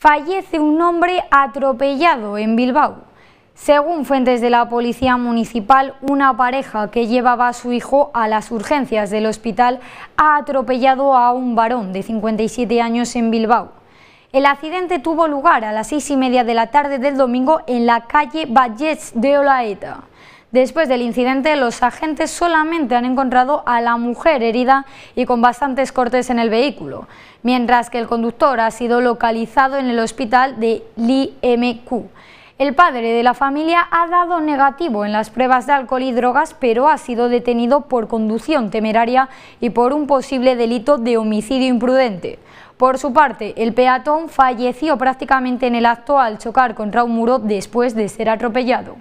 fallece un hombre atropellado en Bilbao. Según fuentes de la Policía Municipal, una pareja que llevaba a su hijo a las urgencias del hospital ha atropellado a un varón de 57 años en Bilbao. El accidente tuvo lugar a las seis y media de la tarde del domingo en la calle Vallés de Olaeta. Después del incidente, los agentes solamente han encontrado a la mujer herida y con bastantes cortes en el vehículo, mientras que el conductor ha sido localizado en el hospital de LIMQ. El padre de la familia ha dado negativo en las pruebas de alcohol y drogas, pero ha sido detenido por conducción temeraria y por un posible delito de homicidio imprudente. Por su parte, el peatón falleció prácticamente en el acto al chocar contra un muro después de ser atropellado.